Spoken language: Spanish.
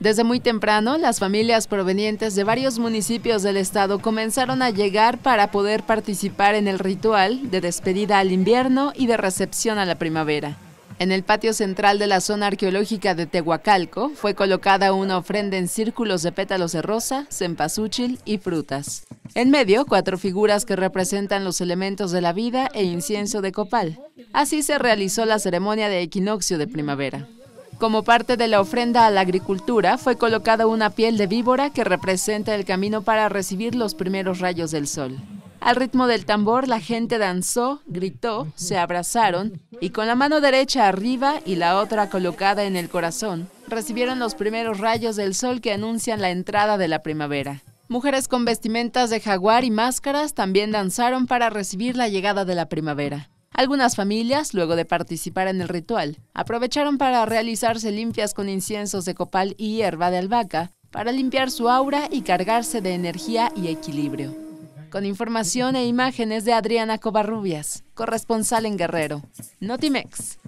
Desde muy temprano, las familias provenientes de varios municipios del estado comenzaron a llegar para poder participar en el ritual de despedida al invierno y de recepción a la primavera. En el patio central de la zona arqueológica de Tehuacalco fue colocada una ofrenda en círculos de pétalos de rosa, cempasúchil y frutas. En medio, cuatro figuras que representan los elementos de la vida e incienso de copal. Así se realizó la ceremonia de equinoccio de primavera. Como parte de la ofrenda a la agricultura, fue colocada una piel de víbora que representa el camino para recibir los primeros rayos del sol. Al ritmo del tambor, la gente danzó, gritó, se abrazaron y con la mano derecha arriba y la otra colocada en el corazón, recibieron los primeros rayos del sol que anuncian la entrada de la primavera. Mujeres con vestimentas de jaguar y máscaras también danzaron para recibir la llegada de la primavera. Algunas familias, luego de participar en el ritual, aprovecharon para realizarse limpias con inciensos de copal y hierba de albahaca para limpiar su aura y cargarse de energía y equilibrio. Con información e imágenes de Adriana Covarrubias, corresponsal en Guerrero. Notimex.